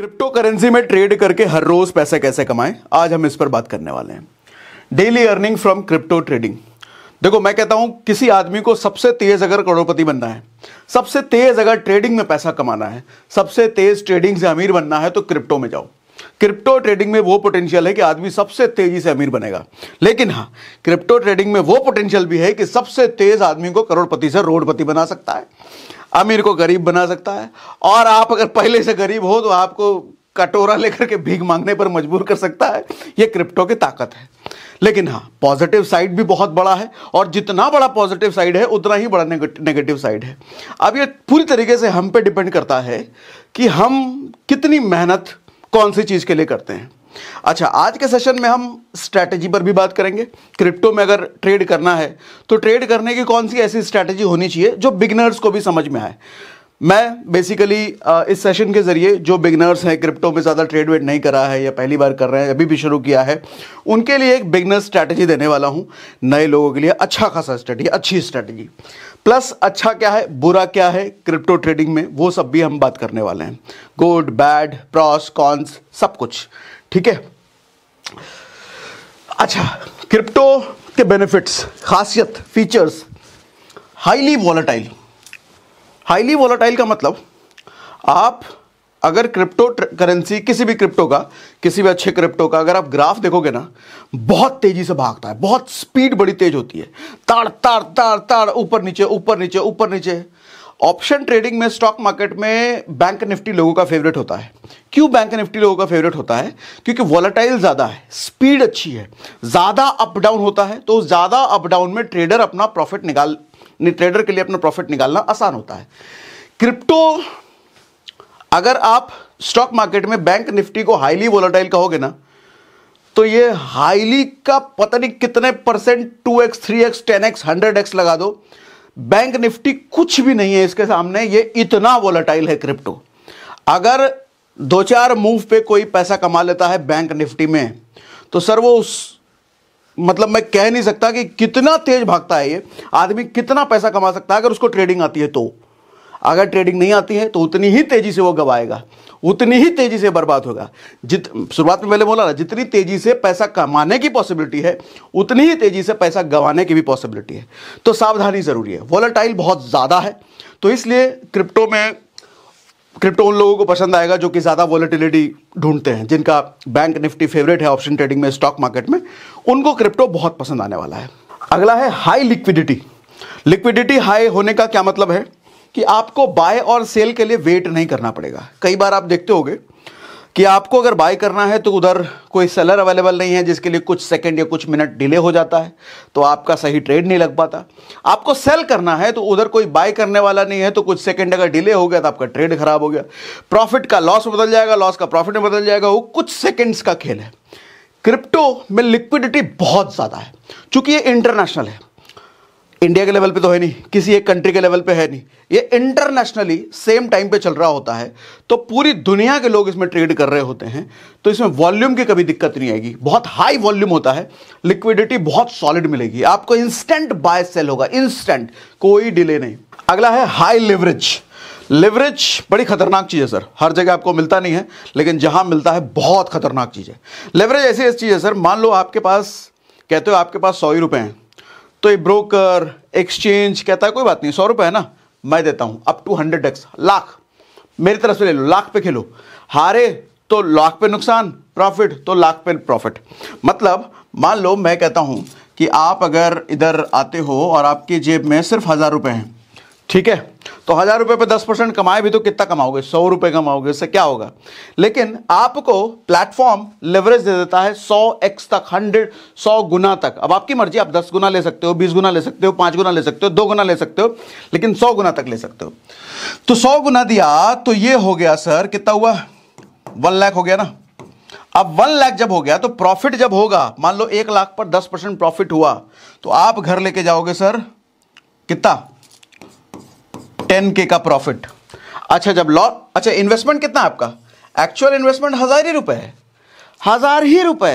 crypto currency में trade करके हर रोज पैसे कैसे कमाएं आज हम इस पर बात करने वाले हैं daily earning from crypto trading देखो मैं कहता हूं किसी आदमी को सबसे तेज अगर करोड़पति बनना है सबसे तेज अगर ट्रेडिंग में पैसा कमाना है सबसे तेज ट्रेडिंग से अमीर बनना है तो क्रिप्टो में जाओ क्रिप्टो ट्रेडिंग में वो पोटेंशियल है कि आदमी सबसे तेजी से अमीर बनेगा लेकिन हाँ क्रिप्टो ट्रेडिंग में वो पोटेंशियल भी है कि सबसे तेज आदमी को करोड़पति से रोडपति बना सकता है अमीर को गरीब बना सकता है और आप अगर पहले से गरीब हो तो आपको कटोरा लेकर के भीख मांगने पर मजबूर कर सकता है ये क्रिप्टो की ताकत है लेकिन हाँ पॉजिटिव साइड भी बहुत बड़ा है और जितना बड़ा पॉजिटिव साइड है उतना ही बड़ा नेगेटिव साइड है अब ये पूरी तरीके से हम पे डिपेंड करता है कि हम कितनी मेहनत कौन सी चीज़ के लिए करते हैं अच्छा आज के सेशन में हम स्ट्रैटेजी पर भी बात करेंगे क्रिप्टो में अगर ट्रेड करना है तो ट्रेड करने की कौन सी ऐसी स्ट्रैटेजी होनी चाहिए जो बिगनर्स को भी समझ में आए मैं बेसिकली इस सेशन के ज़रिए जो बिगनर्स हैं क्रिप्टो में ज़्यादा ट्रेड वेड नहीं करा है या पहली बार कर रहे हैं अभी भी शुरू किया है उनके लिए एक बिगनर स्ट्रैटेजी देने वाला हूँ नए लोगों के लिए अच्छा खासा स्ट्रैटेजी अच्छी स्ट्रैटेजी प्लस अच्छा क्या है बुरा क्या है क्रिप्टो ट्रेडिंग में वो सब भी हम बात करने वाले हैं गुड बैड प्रॉस कॉन्स सब कुछ ठीक है अच्छा क्रिप्टो के बेनिफिट्स खासियत features highly volatile highly volatile का मतलब आप अगर क्रिप्टो करेंसी किसी भी क्रिप्टो का किसी भी अच्छे क्रिप्टो का अगर आप ग्राफ देखोगे ना बहुत तेजी से भागता है बहुत स्पीड बड़ी तेज होती है ताड़ ताड़ ताड़ ताड़ ऊपर नीचे ऊपर नीचे ऊपर नीचे ऑप्शन ट्रेडिंग में स्टॉक मार्केट में बैंक निफ्टी लोगों का फेवरेट होता है क्यों बैंक निफ्टी लोगों का फेवरेट होता है क्योंकि वॉलेटाइल ज़्यादा है स्पीड अच्छी है ज़्यादा अप डाउन होता है तो ज़्यादा अप डाउन में ट्रेडर अपना प्रॉफिट निकाल ट्रेडर के लिए अपना प्रॉफिट निकालना आसान होता है क्रिप्टो अगर आप स्टॉक मार्केट में बैंक निफ्टी को हाईली वोलाटाइल कहोगे ना तो ये हाईली का पता नहीं कितने percent two x three x ten x hundred x लगा दो बैंक निफ्टी कुछ भी नहीं है इसके सामने ये इतना वोलेटाइल है क्रिप्टो अगर दो चार मूव पे कोई पैसा कमा लेता है बैंक निफ्टी में तो सर वो उस मतलब मैं कह नहीं सकता कि कितना तेज भागता है ये आदमी कितना पैसा कमा सकता है अगर उसको ट्रेडिंग आती है तो अगर ट्रेडिंग नहीं आती है तो उतनी ही तेजी से वो गवाएगा उतनी ही तेजी से बर्बाद होगा जित शुरुआत में मैंने बोला ना जितनी तेजी से पैसा कमाने की पॉसिबिलिटी है उतनी ही तेजी से पैसा गंवाने की भी पॉसिबिलिटी है तो सावधानी ज़रूरी है वॉलेटाइल बहुत ज़्यादा है तो इसलिए क्रिप्टो में क्रिप्टो उन लोगों को पसंद आएगा जो कि ज़्यादा वॉलेटिलिटी ढूंढते हैं जिनका बैंक निफ्टी फेवरेट है ऑप्शन ट्रेडिंग में स्टॉक मार्केट में उनको क्रिप्टो बहुत पसंद आने वाला है अगला है हाई लिक्विडिटी लिक्विडिटी हाई होने का क्या मतलब है कि आपको बाय और सेल के लिए वेट नहीं करना पड़ेगा कई बार आप देखते होगे कि आपको अगर बाय करना है तो उधर कोई सेलर अवेलेबल नहीं है जिसके लिए कुछ सेकंड या कुछ मिनट डिले हो जाता है तो आपका सही ट्रेड नहीं लग पाता आपको सेल करना है तो उधर कोई बाय करने वाला नहीं है तो कुछ सेकंड अगर डिले हो गया तो आपका ट्रेड खराब हो गया प्रॉफिट का लॉस बदल जाएगा लॉस का प्रॉफिट में बदल जाएगा वो कुछ सेकेंड्स का खेल है क्रिप्टो में लिक्विडिटी बहुत ज़्यादा है चूंकि ये इंटरनेशनल है इंडिया के लेवल पे तो है नहीं किसी एक कंट्री के लेवल पे है नहीं ये इंटरनेशनली सेम टाइम पे चल रहा होता है तो पूरी दुनिया के लोग इसमें ट्रेड कर रहे होते हैं तो इसमें वॉल्यूम की कभी दिक्कत नहीं आएगी बहुत हाई वॉल्यूम होता है लिक्विडिटी बहुत सॉलिड मिलेगी आपको इंस्टेंट बाय सेल होगा इंस्टेंट कोई डिले नहीं अगला है हाई लेवरेज लेवरेज बड़ी खतरनाक चीज़ है सर हर जगह आपको मिलता नहीं है लेकिन जहां मिलता है बहुत खतरनाक चीज़ है लेवरेज ऐसी ऐसी चीज़ है सर मान लो आपके पास कहते हो आपके पास सौ ही रुपये हैं तो ये ब्रोकर एक्सचेंज कहता है कोई बात नहीं सौ रुपये है ना मैं देता हूँ up to hundred x lakh मेरी तरफ से ले लो लाख पे खेलो हारे तो लाख पे नुकसान प्रॉफिट तो लाख पे प्रॉफिट मतलब मान लो मैं कहता हूँ कि आप अगर इधर आते हो और आपकी जेब में सिर्फ हज़ार रुपये हैं ठीक है तो हजार रुपए पे दस परसेंट कमाए भी तो कितना कमाओगे सौ रुपए कमाओगे इससे क्या होगा लेकिन आपको प्लेटफॉर्म लेवरेज दे देता है सौ एक्स तक हंड्रेड सौ गुना तक अब आपकी मर्जी आप दस गुना ले सकते हो बीस गुना ले सकते हो पांच गुना ले सकते हो दो गुना ले सकते हो लेकिन सौ गुना तक ले सकते हो तो सौ गुना दिया तो यह हो गया सर कितना हुआ वन लाख हो गया ना अब वन लाख जब हो गया तो प्रॉफिट जब होगा मान लो एक लाख पर दस परसेंट प्रॉफिट हुआ तो आप घर लेके जाओगे सर कितना टेन के का प्रॉफिट अच्छा जब लॉ अच्छा इन्वेस्टमेंट कितना आपका एक्चुअल इन्वेस्टमेंट हजार ही रुपए है हज़ार ही रुपए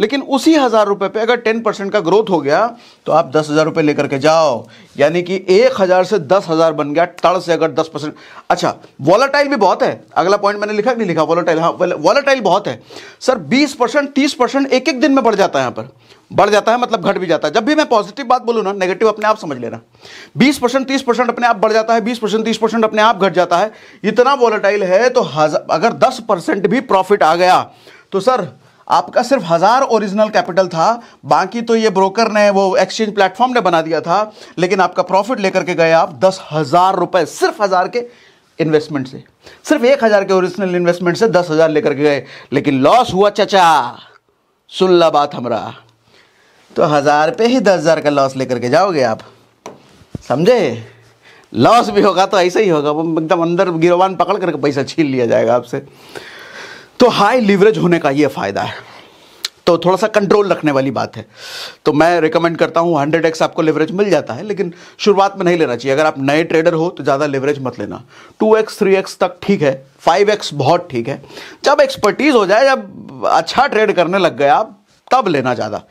लेकिन उसी हज़ार रुपए पे अगर टेन परसेंट का ग्रोथ हो गया तो आप दस हज़ार रुपए लेकर के जाओ यानी कि एक हज़ार से दस हज़ार बन गया तड़ से अगर दस परसेंट अच्छा वॉलाटाइल भी बहुत है अगला पॉइंट मैंने लिखा नहीं लिखा वॉलाटाइल हाँ वॉलाटाइल बहुत है सर बीस परसेंट तीस परसेंट एक एक दिन में बढ़ जाता है यहाँ पर बढ़ जाता है मतलब घट भी जाता है जब भी मैं पॉजिटिव बात बोलूँ ना नेगेटिव अपने आप समझ लेना बीस परसेंट तीस परसेंट अपने आप बढ़ जाता है बीस परसेंट तीस परसेंट अपने आप घट जाता है इतना वॉलाटाइल है तो अगर दस परसेंट भी प्रॉफिट आ गया तो सर आपका सिर्फ हज़ार ओरिजिनल कैपिटल था बाकी तो ये ब्रोकर ने वो एक्सचेंज प्लेटफॉर्म ने बना दिया था लेकिन आपका प्रॉफिट लेकर के गए आप दस हज़ार रुपए सिर्फ हज़ार के इन्वेस्टमेंट से सिर्फ एक हज़ार के ओरिजिनल इन्वेस्टमेंट से दस हज़ार लेकर के गए लेकिन लॉस हुआ चचा सुन ला बात हमारा तो हज़ार पे ही दस हज़ार का लॉस लेकर के जाओगे आप समझे लॉस भी होगा तो ऐसा ही होगा वो एकदम अंदर गिरोवान पकड़ करके पैसा छीन लिया जाएगा आपसे तो हाई लीवरेज होने का ये फ़ायदा है तो थोड़ा सा कंट्रोल रखने वाली बात है तो मैं रिकमेंड करता हूँ हंड्रेड एक्स आपको लेवरेज मिल जाता है लेकिन शुरुआत में नहीं लेना चाहिए अगर आप नए ट्रेडर हो तो ज़्यादा लेवरेज मत लेना टू एक्स थ्री एक्स तक ठीक है फाइव एक्स बहुत ठीक है जब एक्सपर्टीज़ हो जाए जब अच्छा ट्रेड करने लग गए आप तब लेना ज़्यादा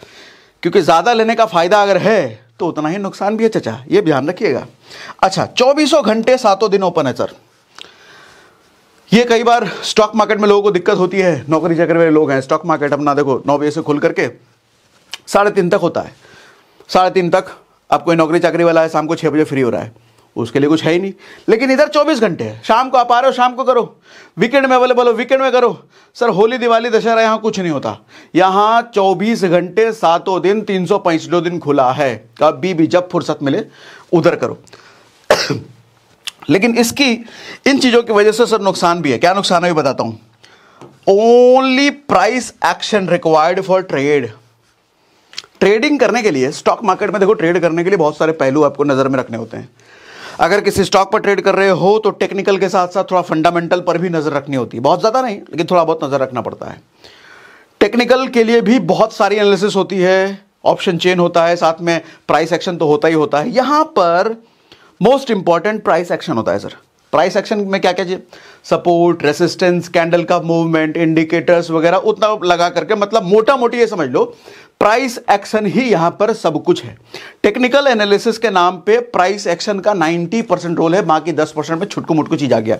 क्योंकि ज़्यादा लेने का फ़ायदा अगर है तो उतना ही नुकसान भी है चचा ये ध्यान रखिएगा अच्छा चौबीसों घंटे सातों दिन ओपन है सर ये कई बार स्टॉक मार्केट में लोगों को दिक्कत होती है नौकरी चाकरी वाले लोग हैं स्टॉक मार्केट अपना देखो नौ बजे से खुल करके साढ़े तीन तक होता है साढ़े तीन तक अब कोई नौकरी चाकरी वाला है शाम को छः बजे फ्री हो रहा है उसके लिए कुछ है ही नहीं लेकिन इधर 24 घंटे है शाम को आप आ रहे हो शाम को करो वीकेंड में अवेलेबल हो वीकेंड में करो सर होली दिवाली दशहरा यहाँ कुछ नहीं होता यहाँ 24 घंटे सातों दिन तीन दिन खुला है कभी भी जब फुर्सत मिले उधर करो लेकिन इसकी इन चीज़ों की वजह से सर नुकसान भी है क्या नुकसान है बताता हूं only price action required for trade trading करने के लिए स्टॉक मार्केट में देखो ट्रेड करने के लिए बहुत सारे पहलू आपको नज़र में रखने होते हैं अगर किसी स्टॉक पर ट्रेड कर रहे हो तो टेक्निकल के साथ साथ थोड़ा फंडामेंटल पर भी नज़र रखनी होती है बहुत ज़्यादा नहीं लेकिन थोड़ा बहुत नज़र रखना पड़ता है टेक्निकल के लिए भी बहुत सारी एनालिसिस होती है ऑप्शन चेन होता है साथ में प्राइस एक्शन तो होता ही होता है यहां पर मोस्ट इंपॉर्टेंट प्राइस एक्शन होता है सर प्राइस एक्शन में क्या क्या सपोर्ट रेसिस्टेंस कैंडल का मूवमेंट इंडिकेटर्स वगैरह उतना लगा करके मतलब मोटा मोटी ये समझ लो प्राइस एक्शन ही यहां पर सब कुछ है टेक्निकल एनालिसिस के नाम पे प्राइस एक्शन का 90 परसेंट रोल है बाकी 10 परसेंट में छुटको मुटको चीज आ गया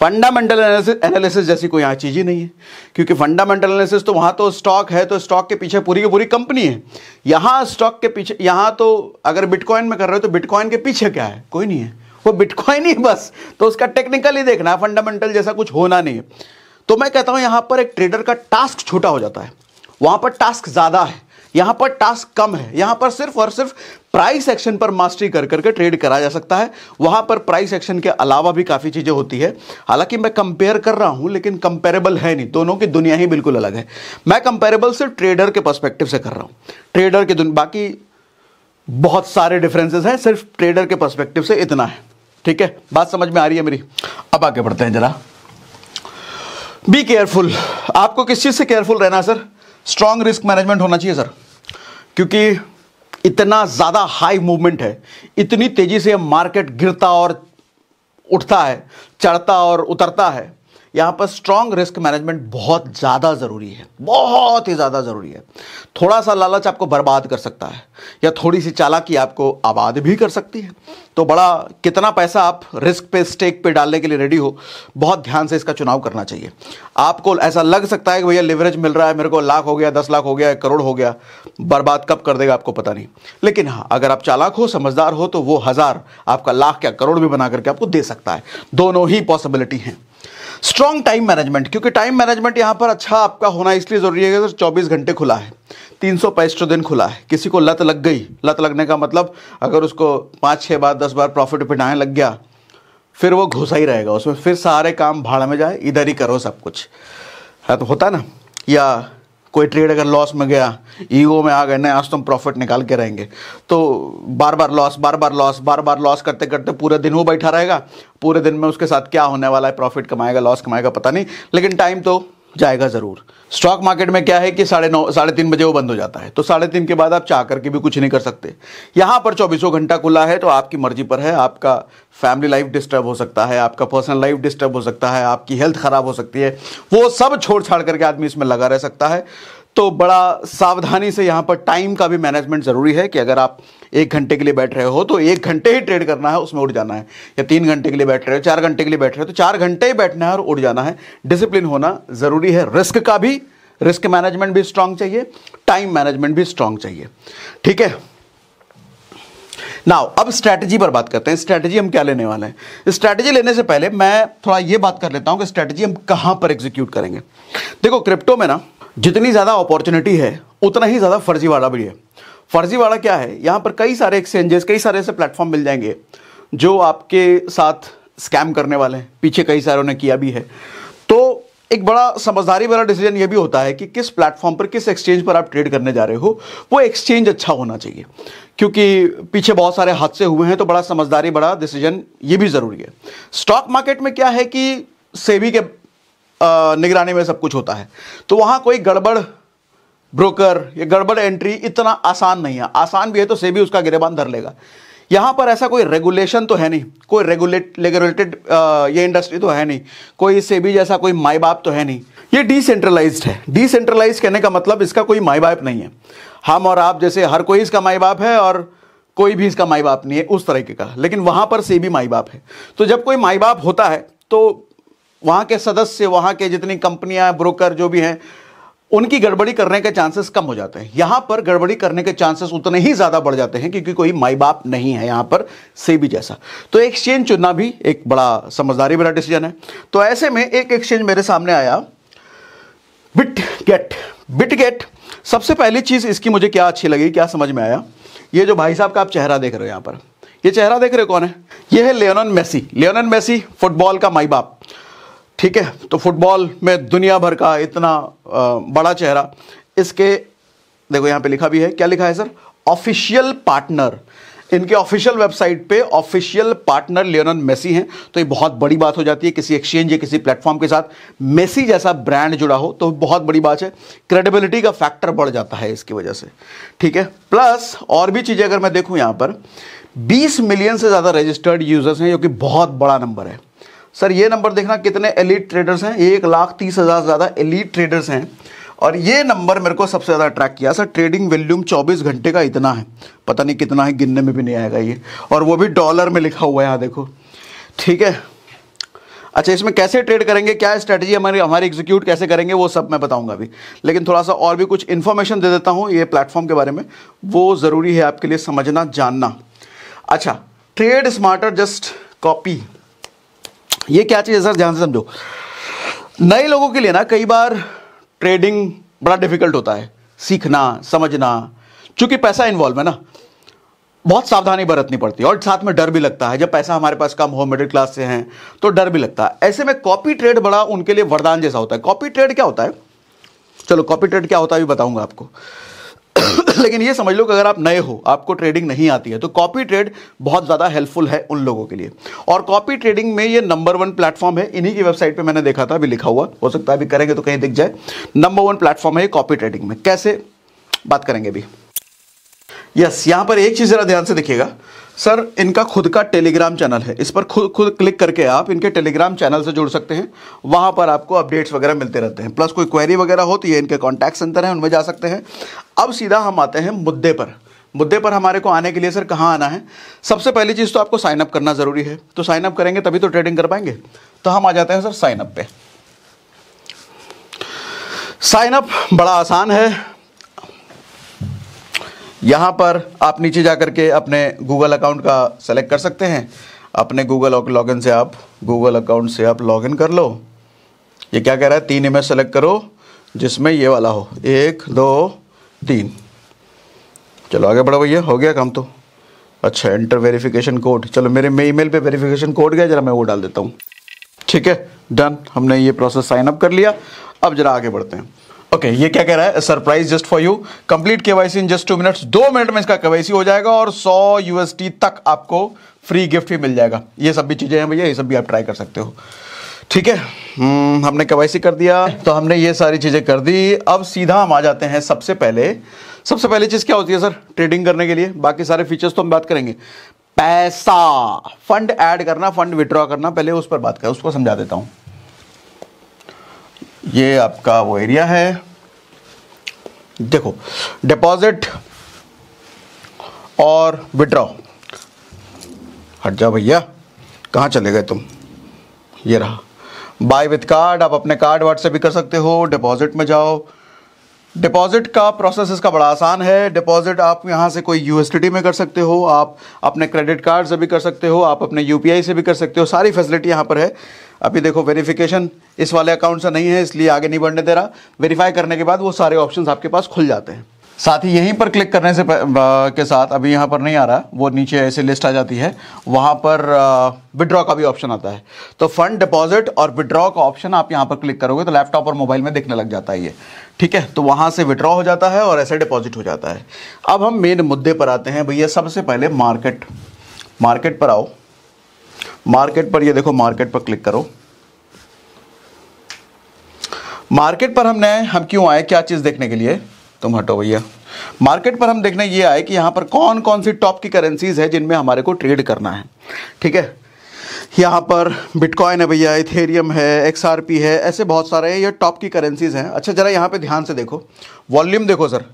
फंडामेंटल एनालिसिस जैसी कोई यहां चीज ही नहीं है क्योंकि फंडामेंटल एनालिसिस तो वहां तो स्टॉक है तो स्टॉक के पीछे पूरी की पूरी कंपनी है यहां स्टॉक के पीछे यहां तो अगर बिटकॉइन में कर रहे हो तो बिटकॉइन के पीछे क्या है कोई नहीं है वो बिटकॉइन ही बस तो उसका टेक्निकल ही देखना फंडामेंटल जैसा कुछ होना नहीं है तो मैं कहता हूं यहां पर एक ट्रेडर का टास्क छोटा हो जाता है वहां पर टास्क ज़्यादा है यहां पर टास्क कम है यहां पर सिर्फ और सिर्फ प्राइस एक्शन पर मास्टरी कर करके ट्रेड करा जा सकता है वहां पर प्राइस एक्शन के अलावा भी काफ़ी चीज़ें होती है हालांकि मैं कंपेयर कर रहा हूं लेकिन कंपेरेबल है नहीं दोनों की दुनिया ही बिल्कुल अलग है मैं कंपेरेबल सिर्फ ट्रेडर के पर्सपेक्टिव से कर रहा हूं ट्रेडर के बाकी बहुत सारे डिफरेंसेस हैं सिर्फ ट्रेडर के पर्सपेक्टिव से इतना है ठीक है बात समझ में आ रही है मेरी अब आगे बढ़ते हैं जरा बी केयरफुल आपको किस चीज़ से केयरफुल रहना है सर स्ट्रांग रिस्क मैनेजमेंट होना चाहिए सर क्योंकि इतना ज़्यादा हाई मूवमेंट है इतनी तेज़ी से मार्केट गिरता और उठता है चढ़ता और उतरता है यहाँ पर स्ट्रॉन्ग रिस्क मैनेजमेंट बहुत ज़्यादा ज़रूरी है बहुत ही ज़्यादा ज़रूरी है थोड़ा सा लालच आपको बर्बाद कर सकता है या थोड़ी सी चालाकी आपको आबाद भी कर सकती है तो बड़ा कितना पैसा आप रिस्क पे स्टेक पे डालने के लिए रेडी हो बहुत ध्यान से इसका चुनाव करना चाहिए आपको ऐसा लग सकता है कि भैया लिवरेज मिल रहा है मेरे को लाख हो गया दस लाख हो गया करोड़ हो गया बर्बाद कब कर देगा आपको पता नहीं लेकिन हाँ अगर आप चालाक हो समझदार हो तो वो हज़ार आपका लाख या करोड़ भी बना करके आपको दे सकता है दोनों ही पॉसिबिलिटी हैं स्ट्रॉन्ग टाइम मैनेजमेंट क्योंकि टाइम मैनेजमेंट यहाँ पर अच्छा आपका होना इसलिए ज़रूरी है कि चौबीस घंटे खुला है तीन सौ पैंसठ दिन खुला है किसी को लत लग गई लत लगने का मतलब अगर उसको पाँच छः बार दस बार प्रॉफिट पिटाएँ लग गया फिर वो घुसा ही रहेगा उसमें फिर सारे काम भाड़ में जाए इधर ही करो सब कुछ हाँ तो होता ना या कोई ट्रेड अगर लॉस में गया ईगो में आ गए नहीं आज तो हम प्रॉफिट निकाल के रहेंगे तो बार बार लॉस बार बार लॉस बार बार लॉस करते करते पूरे दिन वो बैठा रहेगा पूरे दिन में उसके साथ क्या होने वाला है प्रॉफिट कमाएगा लॉस कमाएगा पता नहीं लेकिन टाइम तो जाएगा ज़रूर स्टॉक मार्केट में क्या है कि साढ़े नौ साढ़े तीन बजे वो बंद हो जाता है तो साढ़े तीन के बाद आप चाह करके भी कुछ नहीं कर सकते यहाँ पर चौबीसों घंटा खुला है तो आपकी मर्जी पर है आपका फैमिली लाइफ डिस्टर्ब हो सकता है आपका पर्सनल लाइफ डिस्टर्ब हो सकता है आपकी हेल्थ ख़राब हो सकती है वो सब छोड़ छाड़ करके आदमी इसमें लगा रह सकता है तो बड़ा सावधानी से यहाँ पर टाइम का भी मैनेजमेंट ज़रूरी है कि अगर आप एक घंटे के लिए बैठ रहे हो तो एक घंटे ही ट्रेड करना है उसमें उड़ जाना है या तीन घंटे के लिए बैठ रहे हो चार घंटे के लिए बैठ रहे हो तो चार घंटे ही बैठना है और उड़ जाना है डिसिप्लिन होना ज़रूरी है रिस्क का भी रिस्क मैनेजमेंट भी स्ट्रांग चाहिए टाइम मैनेजमेंट भी स्ट्रांग चाहिए ठीक है नाउ अब स्ट्रैटेजी पर बात करते हैं स्ट्रैटेजी हम क्या लेने वाले हैं स्ट्रैटेजी लेने से पहले मैं थोड़ा ये बात कर लेता हूं कि स्ट्रैटेजी हम कहां पर एग्जीक्यूट करेंगे देखो क्रिप्टो में ना जितनी ज़्यादा अपॉर्चुनिटी है उतना ही ज़्यादा फर्जीवाड़ा भी है फर्जीवाड़ा क्या है यहाँ पर कई सारे एक्सचेंजेस कई सारे ऐसे प्लेटफॉर्म मिल जाएंगे जो आपके साथ स्कैम करने वाले हैं पीछे कई सारों ने किया भी है तो एक बड़ा समझदारी वाला डिसीजन ये भी होता है कि किस प्लेटफॉर्म पर किस एक्सचेंज पर आप ट्रेड करने जा रहे हो वो एक्सचेंज अच्छा होना चाहिए क्योंकि पीछे बहुत सारे हादसे हुए हैं तो बड़ा समझदारी बड़ा डिसीजन ये भी ज़रूरी है स्टॉक मार्केट में क्या है कि सेबी के निगरानी में सब कुछ होता है तो वहाँ कोई गड़बड़ ब्रोकर या गड़बड़ एंट्री इतना आसान नहीं है आसान भी है तो से भी उसका गिरेबान धर लेगा यहाँ पर ऐसा कोई रेगुलेशन तो है नहीं कोई रेगुलेट रेगुलेटेड ये इंडस्ट्री तो है नहीं कोई से भी जैसा कोई माए बाप तो है नहीं ये डिसेंट्रलाइज है डिसेंट्रलाइज कहने का मतलब इसका कोई माए बाप नहीं है हम और आप जैसे हर कोई इसका माए बाप है और कोई भी इसका माए बाप नहीं है उस तरीके का लेकिन वहाँ पर से भी माई बाप है तो जब कोई माए बाप होता है तो वहां के सदस्य वहां के जितनी कंपनियां ब्रोकर जो भी हैं उनकी गड़बड़ी करने के चांसेस कम हो जाते हैं यहां पर गड़बड़ी करने के चांसेस उतने ही ज़्यादा बढ़ जाते हैं क्योंकि कोई माई बाप नहीं है यहां पर सेबी जैसा तो एक्सचेंज चुनना भी एक बड़ा समझदारी वाला डिसीजन है तो ऐसे में एक एक्सचेंज मेरे सामने आया बिट गेट बिट गेट सबसे पहली चीज़ इसकी मुझे क्या अच्छी लगी क्या समझ में आया ये जो भाई साहब का आप चेहरा देख रहे हो यहां पर ये चेहरा देख रहे हो कौन है ये है Lennon Messi Lennon Messi football का माई बाप ठीक है तो फुटबॉल में दुनिया भर का इतना बड़ा चेहरा इसके देखो यहां पे लिखा भी है क्या लिखा है सर ऑफिशियल पार्टनर इनके ऑफिशियल वेबसाइट पे ऑफिशियल पार्टनर लियोनल मेसी हैं तो ये बहुत बड़ी बात हो जाती है किसी एक्सचेंज या किसी प्लेटफॉर्म के साथ मेसी जैसा ब्रांड जुड़ा हो तो बहुत बड़ी बात है क्रेडिबिलिटी का फैक्टर बढ़ जाता है इसकी वजह से ठीक है प्लस और भी चीज़ें अगर मैं देखूँ यहां पर 20 मिलियन से ज़्यादा रजिस्टर्ड यूजर्स हैं जो कि बहुत बड़ा नंबर है सर ये नंबर देखना कितने एलिट ट्रेडर्स हैं एक लाख तीस हज़ार से ज़्यादा एलिट ट्रेडर्स हैं और ये नंबर मेरे को सबसे ज़्यादा अट्रैक्ट किया सर ट्रेडिंग वॉल्यूम 24 घंटे का इतना है पता नहीं कितना है गिनने में भी नहीं आएगा ये और वो भी डॉलर में लिखा हुआ है यहाँ देखो ठीक है अच्छा इसमें कैसे ट्रेड करेंगे क्या स्ट्रेटजी हमारी हमारी एग्जीक्यूट कैसे करेंगे वो सब मैं बताऊंगा अभी लेकिन थोड़ा सा और भी कुछ इन्फॉर्मेशन दे देता हूँ ये प्लेटफॉर्म के बारे में वो ज़रूरी है आपके लिए समझना जानना अच्छा ट्रेड स्मार्टर जस्ट कॉपी ये क्या चीज़ है सर ध्यान से समझो नए लोगों के लिए ना कई बार ट्रेडिंग बड़ा डिफिकल्ट होता है सीखना समझना चूंकि पैसा इन्वॉल्व है ना बहुत सावधानी बरतनी पड़ती है और साथ में डर भी लगता है जब पैसा हमारे पास कम हो मिडिल क्लास से हैं तो डर भी लगता है ऐसे में कॉपी ट्रेड बड़ा उनके लिए वरदान जैसा होता है कॉपी ट्रेड क्या होता है चलो कॉपी ट्रेड क्या होता है भी बताऊंगा आपको लेकिन ये समझ लो कि अगर आप नए हो आपको ट्रेडिंग नहीं आती है तो कॉपी ट्रेड बहुत ज़्यादा हेल्पफुल है उन लोगों के लिए और कॉपी ट्रेडिंग में ये नंबर वन प्लेटफॉर्म है इन्हीं की वेबसाइट पे मैंने देखा था अभी लिखा हुआ हो सकता है अभी करेंगे तो कहीं दिख जाए नंबर वन प्लेटफॉर्म है कॉपी ट्रेडिंग में कैसे बात करेंगे अभी यस यहां पर एक चीज़ ज़रा ध्यान से देखिएगा सर इनका खुद का टेलीग्राम चैनल है इस पर खुद खुद क्लिक करके आप इनके टेलीग्राम चैनल से जुड़ सकते हैं वहाँ पर आपको अपडेट्स वगैरह मिलते रहते हैं प्लस कोई क्वेरी वगैरह हो तो ये इनके कॉन्टैक्ट सेंटर हैं उनमें जा सकते हैं अब सीधा हम आते हैं मुद्दे पर मुद्दे पर हमारे को आने के लिए सर कहाँ आना है सबसे पहली चीज़ तो आपको साइनअप करना ज़रूरी है तो साइनअप करेंगे तभी तो ट्रेडिंग कर पाएंगे तो हम आ जाते हैं सर साइनअप पर साइनअप बड़ा आसान है यहाँ पर आप नीचे जा के अपने गूगल अकाउंट का सेलेक्ट कर सकते हैं अपने गूगल लॉगिन से आप गूगल अकाउंट से आप लॉगिन कर लो ये क्या कह रहा है तीन इमेज सेलेक्ट करो जिसमें ये वाला हो एक दो तीन चलो आगे बढ़ो भैया हो गया काम तो अच्छा एंटर वेरिफिकेशन कोड चलो मेरे में ईमेल पे वेरिफिकेशन कोड गया जरा मैं वो डाल देता हूँ ठीक है डन हमने ये प्रोसेस साइन अप कर लिया अब जरा आगे बढ़ते हैं ओके okay, ये क्या कह रहा है surprise just for you complete KYC in just two minutes दो मिनट में इसका केवाईसी हो जाएगा और 100 यूएसटी तक आपको फ्री गिफ्ट भी मिल जाएगा ये सब भी चीज़ें हैं भैया ये सब भी आप ट्राई कर सकते हो ठीक है हम्म, हमने केवाईसी कर दिया तो हमने ये सारी चीज़ें कर दी अब सीधा हम आ जाते हैं सबसे पहले सबसे पहले चीज़ क्या होती है सर ट्रेडिंग करने के लिए बाकी सारे फीचर्स तो हम बात करेंगे पैसा फंड ऐड करना फंड विड्रॉ करना पहले उस पर बात करें उसको समझा देता हूँ ये आपका वो एरिया है देखो डिपॉजिट और विड्रॉ हट जाओ भैया कहाँ चले गए तुम ये रहा बाय विथ कार्ड आप अपने कार्ड वार्ड से भी कर सकते हो डिपॉजिट में जाओ डिपॉजिट का प्रोसेस इसका बड़ा आसान है डिपॉजिट आप यहाँ से कोई यू में कर सकते हो आप अपने क्रेडिट कार्ड से भी कर सकते हो आप अपने यू से भी कर सकते हो सारी फैसिलिटी यहाँ पर है अभी देखो वेरिफिकेशन इस वाले अकाउंट से नहीं है इसलिए आगे नहीं बढ़ने दे रहा वेरीफाई करने के बाद वो सारे ऑप्शन आपके पास खुल जाते हैं साथ ही यहीं पर क्लिक करने से के साथ अभी यहाँ पर नहीं आ रहा वो नीचे ऐसे लिस्ट आ जाती है वहाँ पर विड्रॉ का भी ऑप्शन आता है तो फंड डिपॉजिट और विड्रॉ का ऑप्शन आप यहाँ पर क्लिक करोगे तो लैपटॉप और मोबाइल में देखने लग जाता है ये ठीक है तो वहाँ से विड्रॉ हो जाता है और ऐसे डिपॉजिट हो जाता है अब हम मेन मुद्दे पर आते हैं भैया सबसे पहले मार्केट मार्केट पर आओ मार्केट पर ये देखो मार्केट पर क्लिक करो मार्केट पर हमने हम क्यों आए क्या चीज़ देखने के लिए तुम हटो भैया मार्केट पर हम देखने ये आए कि यहां पर कौन कौन सी टॉप की करेंसीज है जिनमें हमारे को ट्रेड करना है ठीक है यहाँ पर बिटकॉइन है भैया इथेरियम है एक्सआरपी है ऐसे बहुत सारे हैं ये टॉप की करेंसीज हैं अच्छा ज़रा यहाँ पे ध्यान से देखो वॉल्यूम देखो सर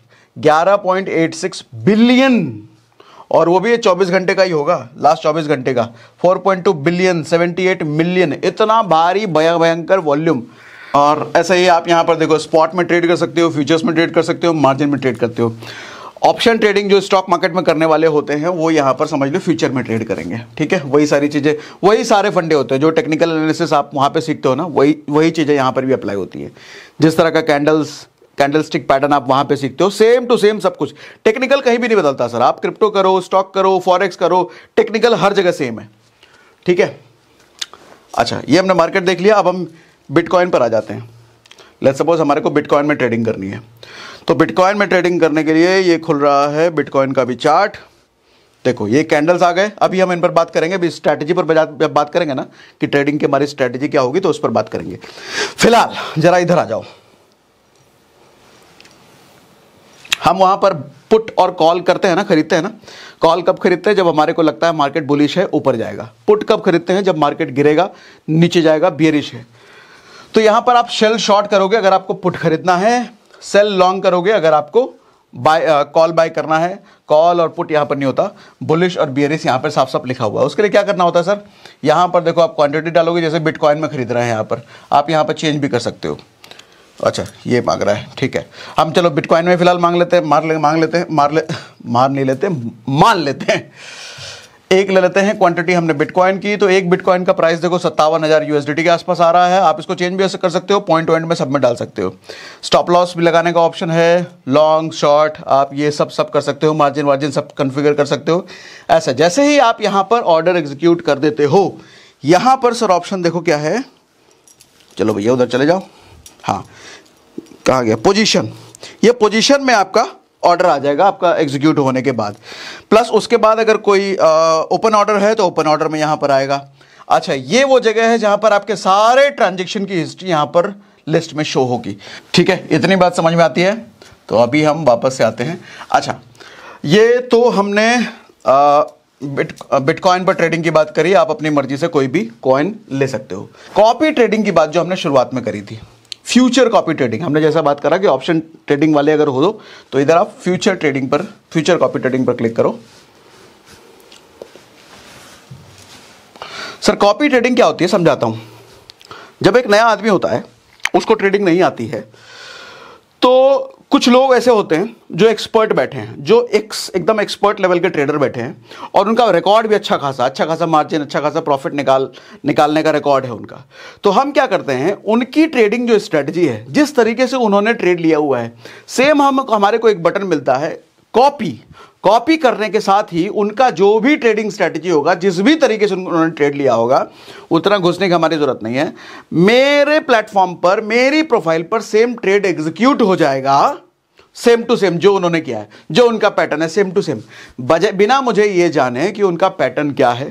11.86 बिलियन और वो भी ये 24 घंटे का ही होगा लास्ट 24 घंटे का 4.2 बिलियन 78 मिलियन इतना भारी भयंकर वॉल्यूम और ऐसे ही आप यहाँ पर देखो स्पॉट में ट्रेड कर सकते हो फ्यूचर्स में ट्रेड कर सकते हो मार्जिन में ट्रेड करते हो ऑप्शन ट्रेडिंग जो स्टॉक मार्केट में करने वाले होते हैं वो यहाँ पर समझ लो फ्यूचर में ट्रेड करेंगे ठीक है वही सारी चीज़ें वही सारे फंडे होते हैं जो टेक्निकल एनालिसिस आप वहाँ पे सीखते हो ना वही वही चीज़ें यहाँ पर भी अप्लाई होती है जिस तरह का कैंडल्स कैंडल स्टिक पैटर्न आप वहां पे सीखते हो सेम टू सेम सब कुछ टेक्निकल कहीं भी नहीं बदलता सर आप क्रिप्टो करो स्टॉक करो फॉरेक्स करो टेक्निकल हर जगह सेम है ठीक है अच्छा ये हमने मार्केट देख लिया अब हम बिटकॉइन पर आ जाते हैं लेट सपोज हमारे को बिटकॉइन में ट्रेडिंग करनी है तो बिटकॉइन में ट्रेडिंग करने के लिए ये खुल रहा है बिटकॉइन का भी चार्ट देखो ये कैंडल्स आ गए अभी हम इन पर बात करेंगे अभी स्ट्रैटेजी पर बात करेंगे ना कि ट्रेडिंग की हमारी स्ट्रैटेजी क्या होगी तो उस पर बात करेंगे फिलहाल जरा इधर आ जाओ हम वहां पर पुट और कॉल करते हैं ना खरीदते हैं ना कॉल कब खरीदते हैं जब हमारे को लगता है मार्केट बुलिश है ऊपर जाएगा पुट कब खरीदते हैं जब मार्केट गिरेगा नीचे जाएगा बियरिश है तो यहां पर आप सेल शॉर्ट करोगे अगर आपको पुट खरीदना है सेल लॉन्ग करोगे अगर आपको बाय कॉल बाय करना है कॉल और पुट यहां पर नहीं होता बुलिश और बियरिस यहां पर साफ साफ लिखा हुआ है उसके लिए क्या करना होता है सर यहां पर देखो आप क्वांटिटी डालोगे जैसे बिटकॉइन में खरीद रहे हैं यहां पर आप यहां पर चेंज भी कर सकते हो अच्छा ये मांग रहा है ठीक है हम चलो बिटकॉइन में फिलहाल मांग लेते हैं मार ले मांग लेते हैं मार ले मार नहीं लेते मान लेते हैं एक ले लेते हैं क्वांटिटी हमने बिटकॉइन की तो एक बिटकॉइन का प्राइस देखो सत्तावन हज़ार यूएसडीटी के आसपास आ रहा है आप इसको चेंज भी कर सकते हो पॉइंट वॉइंट में सब में डाल सकते हो स्टॉप लॉस भी लगाने का ऑप्शन है लॉन्ग शॉर्ट आप ये सब सब कर सकते हो मार्जिन वार्जिन सब कन्फिगर कर सकते हो ऐसा जैसे ही आप यहाँ पर ऑर्डर एग्जीक्यूट कर देते हो यहाँ पर सर ऑप्शन देखो क्या है चलो भैया उधर चले जाओ हाँ कहा गया पोजीशन ये पोजीशन में आपका ऑर्डर आ जाएगा आपका एग्जीक्यूट होने के बाद प्लस उसके बाद अगर कोई ओपन ऑर्डर है तो ओपन ऑर्डर में यहां पर आएगा अच्छा ये वो जगह है जहां पर आपके सारे ट्रांजेक्शन की हिस्ट्री यहां पर लिस्ट में शो होगी ठीक है इतनी बात समझ में आती है तो अभी हम वापस से आते हैं अच्छा ये तो हमने बिटकॉइन पर ट्रेडिंग की बात करी आप अपनी मर्जी से कोई भी कॉइन ले सकते हो कॉपी ट्रेडिंग की बात जो हमने शुरुआत में करी थी फ्यूचर कॉपी ट्रेडिंग हमने जैसा बात करा कि ऑप्शन ट्रेडिंग वाले अगर हो दो तो इधर आप फ्यूचर ट्रेडिंग पर फ्यूचर कॉपी ट्रेडिंग पर क्लिक करो सर कॉपी ट्रेडिंग क्या होती है समझाता हूं जब एक नया आदमी होता है उसको ट्रेडिंग नहीं आती है तो कुछ लोग ऐसे होते हैं जो एक्सपर्ट बैठे हैं जो एक एकदम एक्सपर्ट लेवल के ट्रेडर बैठे हैं और उनका रिकॉर्ड भी अच्छा खासा अच्छा खासा मार्जिन अच्छा खासा प्रॉफिट निकाल निकालने का रिकॉर्ड है उनका तो हम क्या करते हैं उनकी ट्रेडिंग जो स्ट्रेटजी है जिस तरीके से उन्होंने ट्रेड लिया हुआ है सेम हम हमारे को एक बटन मिलता है कॉपी कॉपी करने के साथ ही उनका जो भी ट्रेडिंग स्ट्रैटेजी होगा जिस भी तरीके से उन्होंने ट्रेड लिया होगा उतना घुसने की हमारी ज़रूरत नहीं है मेरे प्लेटफॉर्म पर मेरी प्रोफाइल पर सेम ट्रेड एग्जीक्यूट हो जाएगा सेम टू सेम जो उन्होंने किया है जो उनका पैटर्न है सेम टू सेम बजे बिना मुझे ये जाने कि उनका पैटर्न क्या है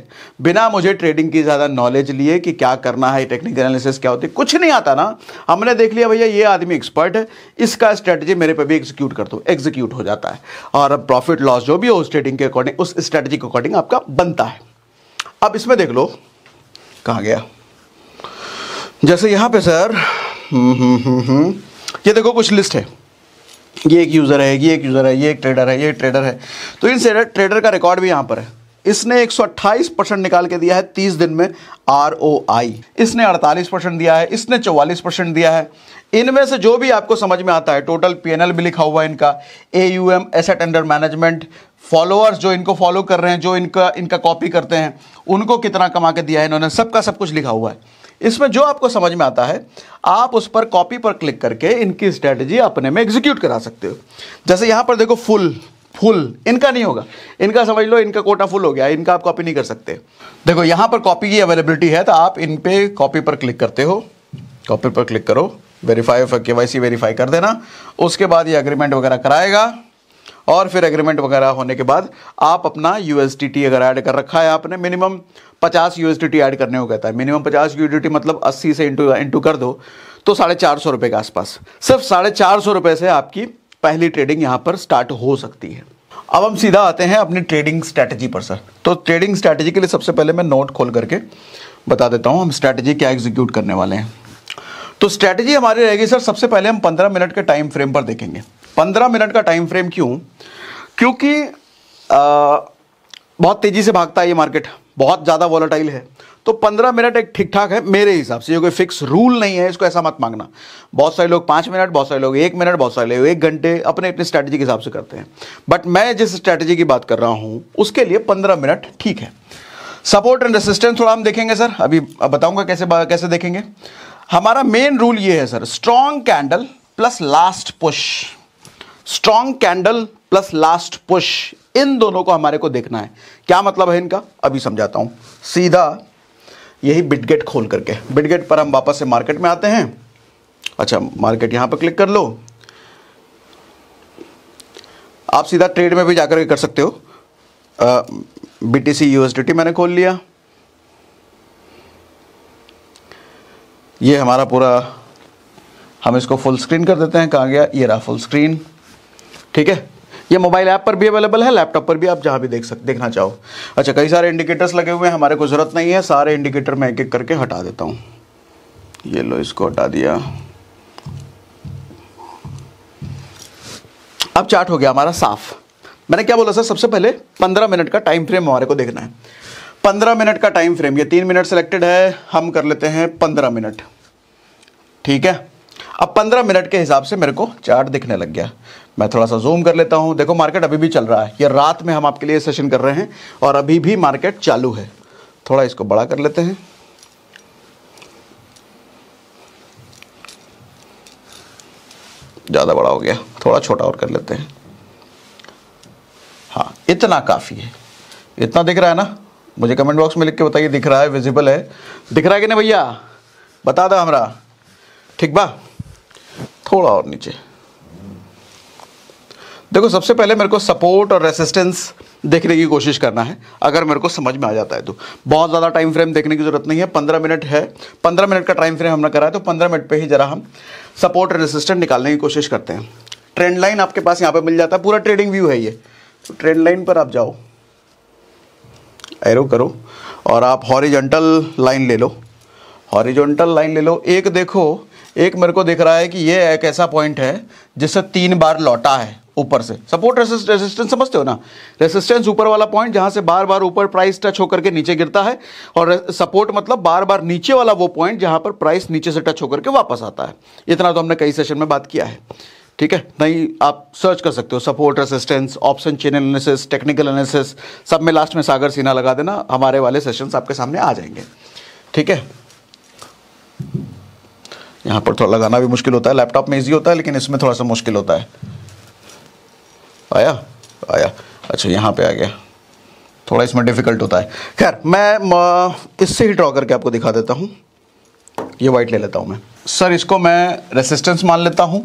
बिना मुझे ट्रेडिंग की ज़्यादा नॉलेज लिए कि क्या करना है टेक्निकल एनालिसिस क्या होती है कुछ नहीं आता ना हमने देख लिया भैया ये आदमी एक्सपर्ट है इसका स्ट्रेटजी मेरे पे भी एग्जीक्यूट कर दो एग्जीक्यूट हो जाता है और अब प्रॉफिट लॉस जो भी हो उस ट्रेडिंग के अकॉर्डिंग उस स्ट्रेटजी के अकॉर्डिंग आपका बनता है अब इसमें देख लो कहाँ गया जैसे यहाँ पे सर हम्म, हम्म, हम्म, हम्म ये देखो कुछ लिस्ट है ये एक यूज़र है ये एक यूज़र है ये एक ट्रेडर है ये ट्रेडर है तो इन ट्रेडर का रिकॉर्ड भी यहाँ पर है इसने 128 परसेंट निकाल के दिया है 30 दिन में आर इसने 48 परसेंट दिया है इसने 44 परसेंट दिया है इनमें से जो भी आपको समझ में आता है टोटल पीएनएल भी लिखा हुआ है इनका A U M asset under management followers जो इनको फॉलो कर रहे हैं जो इनका इनका कॉपी करते हैं उनको कितना कमा के दिया है इन्होंने सबका सब कुछ लिखा हुआ है इसमें जो आपको समझ में आता है आप उस पर कॉपी पर क्लिक करके इनकी स्ट्रेटजी अपने में एग्जीक्यूट करा सकते हो जैसे यहाँ पर देखो फुल फुल इनका नहीं होगा इनका समझ लो इनका कोटा फुल हो गया इनका आप कॉपी नहीं कर सकते देखो यहाँ पर कॉपी की अवेलेबिलिटी है तो आप इन पे कॉपी पर क्लिक करते हो कॉपी पर क्लिक करो वेरीफाई के वाई सी वेरीफाई कर देना उसके बाद ये अग्रीमेंट वगैरह कराएगा और फिर एग्रीमेंट वगैरह होने के बाद आप अपना यू अगर ऐड कर रखा है आपने मिनिमम पचास यू ऐड करने को कहता है मिनिमम पचास यू मतलब अस्सी से इंटू इंटू कर दो तो साढ़े चार सौ रुपये के आसपास सिर्फ साढ़े चार सौ रुपये से आपकी पहली ट्रेडिंग यहाँ पर स्टार्ट हो सकती है अब हम सीधा आते हैं अपनी ट्रेडिंग स्ट्रैटेजी पर सर तो ट्रेडिंग स्ट्रैटेजी के लिए सबसे पहले मैं नोट खोल करके बता देता हूँ हम स्ट्रैटेजी क्या एग्जीक्यूट करने वाले हैं तो स्ट्रैटेजी हमारी रहेगी सर सबसे पहले हम 15 मिनट के टाइम फ्रेम पर देखेंगे पंद्रह मिनट का टाइम फ्रेम क्यों क्योंकि आ, बहुत तेज़ी से भागता है ये मार्केट बहुत ज़्यादा वॉलेटाइल है तो पंद्रह मिनट एक ठीक ठाक है मेरे हिसाब से ये कोई फिक्स रूल नहीं है इसको ऐसा मत मांगना बहुत सारे लोग पांच मिनट बहुत सारे लोग एक मिनट बहुत सारे लोग एक घंटे अपने अपने स्ट्रैटेजी के हिसाब से करते हैं बट मैं जिस स्ट्रैटेजी की बात कर रहा हूं उसके लिए पंद्रह मिनट ठीक है सपोर्ट एंड रेसिस्टेंस थोड़ा हम देखेंगे सर अभी बताऊंगा कैसे कैसे देखेंगे हमारा मेन रूल ये है sir strong candle plus last push strong candle plus last push इन दोनों को हमारे को देखना है क्या मतलब है इनका अभी समझाता हूं सीधा यही बिटगेट खोल करके बिटगेट पर हम वापस से मार्केट में आते हैं अच्छा मार्केट यहां पर क्लिक कर लो आप सीधा ट्रेड में भी जाकर के कर सकते हो बी टी सी मैंने खोल लिया ये हमारा पूरा हम इसको फुल स्क्रीन कर देते हैं कहा गया ये रहा फुल स्क्रीन ठीक है ये मोबाइल ऐप पर भी अवेलेबल है लैपटॉप पर भी आप जहाँ भी देख सक देखना चाहो अच्छा कई सारे इंडिकेटर्स लगे हुए हैं हमारे को ज़रूरत नहीं है सारे इंडिकेटर मैं एक एक करके हटा देता हूँ ये लो इसको हटा दिया अब चार्ट हो गया हमारा साफ मैंने क्या बोला सर सबसे पहले पंद्रह मिनट का टाइम फ्रेम हमारे को देखना है पंद्रह मिनट का टाइम फ्रेम ये तीन मिनट सेलेक्टेड है हम कर लेते हैं पंद्रह मिनट ठीक है अब पंद्रह मिनट के हिसाब से मेरे को चार्ट दिखने लग गया मैं थोड़ा सा जूम कर लेता हूँ देखो मार्केट अभी भी चल रहा है ये रात में हम आपके लिए सेशन कर रहे हैं और अभी भी मार्केट चालू है थोड़ा इसको बड़ा कर लेते हैं ज़्यादा बड़ा हो गया थोड़ा छोटा और कर लेते हैं हाँ इतना काफ़ी है इतना दिख रहा है ना मुझे कमेंट बॉक्स में लिख के बताइए दिख रहा है विजिबल है दिख रहा है कि नहीं भैया बता दो हमारा ठीक बा थोड़ा और नीचे देखो सबसे पहले मेरे को सपोर्ट और रेसिस्टेंस देखने की कोशिश करना है अगर मेरे को समझ में आ जाता है तो बहुत ज़्यादा टाइम फ्रेम देखने की ज़रूरत नहीं है पंद्रह मिनट है पंद्रह मिनट का टाइम फ्रेम हमने करा है तो पंद्रह मिनट पे ही ज़रा हम सपोर्ट और रेसिस्टेंट निकालने की कोशिश करते हैं ट्रेंड लाइन आपके पास यहाँ पर मिल जाता है पूरा ट्रेडिंग व्यू है ये तो ट्रेंड लाइन पर आप जाओ एरो करो और आप हॉरिजेंटल लाइन ले लो हॉरिजेंटल लाइन ले लो एक देखो एक मेरे को दिख रहा है कि ये एक ऐसा पॉइंट है जिससे तीन बार लौटा है ऊपर से सपोर्ट रेसिस्टेंस समझते हो ना रेसिस्टेंस ऊपर वाला पॉइंट जहां से बार बार ऊपर प्राइस टच होकर के नीचे गिरता है और सपोर्ट मतलब बार बार नीचे वाला वो पॉइंट जहां पर प्राइस नीचे से टच होकर के वापस आता है इतना तो हमने कई सेशन में बात किया है ठीक है नहीं आप सर्च कर सकते हो support resistance option chain analysis technical analysis सब में लास्ट में सागर सीना लगा देना हमारे वाले सेशंस आपके सामने आ जाएंगे ठीक है यहाँ पर थोड़ा लगाना भी मुश्किल होता है लैपटॉप में इजी होता है लेकिन इसमें थोड़ा सा मुश्किल होता है आया आया अच्छा यहाँ पे आ गया थोड़ा इसमें डिफ़िकल्ट होता है खैर मैं इससे ही ड्रॉ करके आपको दिखा देता हूँ ये वाइट ले लेता हूँ मैं सर इसको मैं रेसिस्टेंस मान लेता हूँ